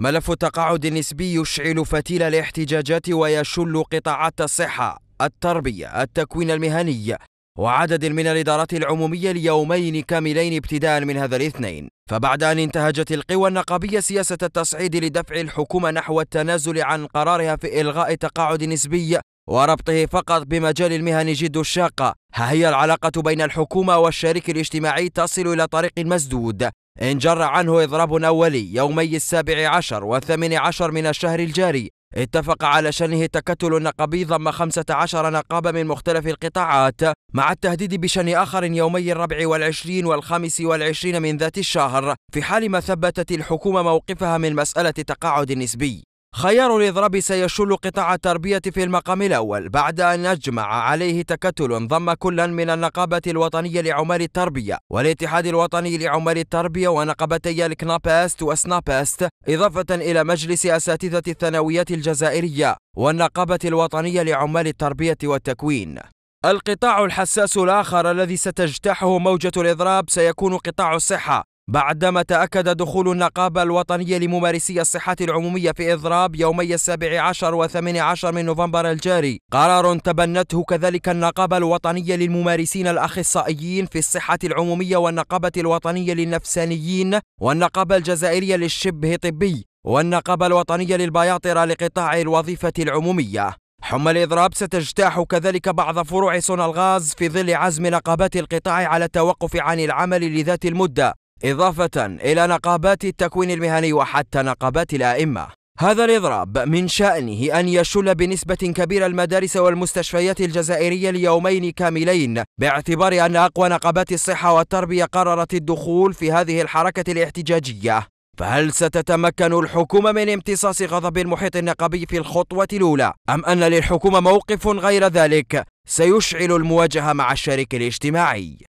ملف التقاعد النسبي يشعل فتيل الاحتجاجات ويشل قطاعات الصحة، التربية، التكوين المهني، وعدد من الإدارات العمومية ليومين كاملين ابتداء من هذا الاثنين فبعد أن انتهجت القوى النقابية سياسة التصعيد لدفع الحكومة نحو التنازل عن قرارها في إلغاء تقاعد نسبي وربطه فقط بمجال المهن جد الشاقة ها هي العلاقة بين الحكومة والشريك الاجتماعي تصل إلى طريق مسدود إن جر عنه إضراب أولي يومي السابع عشر والثامن عشر من الشهر الجاري اتفق على شنه تكتل نقبي ضم خمسة عشر نقابة من مختلف القطاعات مع التهديد بشن آخر يومي الرابع والعشرين والخامس والعشرين من ذات الشهر في حال ما ثبتت الحكومة موقفها من مسألة التقاعد النسبي خيار الإضراب سيشل قطاع التربية في المقام الأول بعد أن أجمع عليه تكتل ضم كلا من النقابة الوطنية لعمال التربية والاتحاد الوطني لعمال التربية ونقابتي الكناباست وسناباست إضافة إلى مجلس أساتذة الثانويات الجزائرية والنقابة الوطنية لعمال التربية والتكوين القطاع الحساس الآخر الذي ستجتاحه موجة الإضراب سيكون قطاع الصحة بعدما تأكد دخول النقابة الوطنية لممارسي الصحة العمومية في إضراب يومي السابع عشر وثماني عشر من نوفمبر الجاري قرار تبنته كذلك النقابة الوطنية للممارسين الأخصائيين في الصحة العمومية والنقابة الوطنية للنفسانيين والنقابة الجزائرية للشبه طبي والنقابة الوطنية للبياطرة لقطاع الوظيفة العمومية حمى الإضراب ستجتاح كذلك بعض فروع صنع الغاز في ظل عزم نقابات القطاع على التوقف عن العمل لذات المدة إضافة إلى نقابات التكوين المهني وحتى نقابات الأئمة هذا الإضراب من شأنه أن يشل بنسبة كبيرة المدارس والمستشفيات الجزائرية ليومين كاملين باعتبار أن أقوى نقابات الصحة والتربية قررت الدخول في هذه الحركة الاحتجاجية فهل ستتمكن الحكومة من امتصاص غضب المحيط النقابي في الخطوة الأولى أم أن للحكومة موقف غير ذلك سيشعل المواجهة مع الشريك الاجتماعي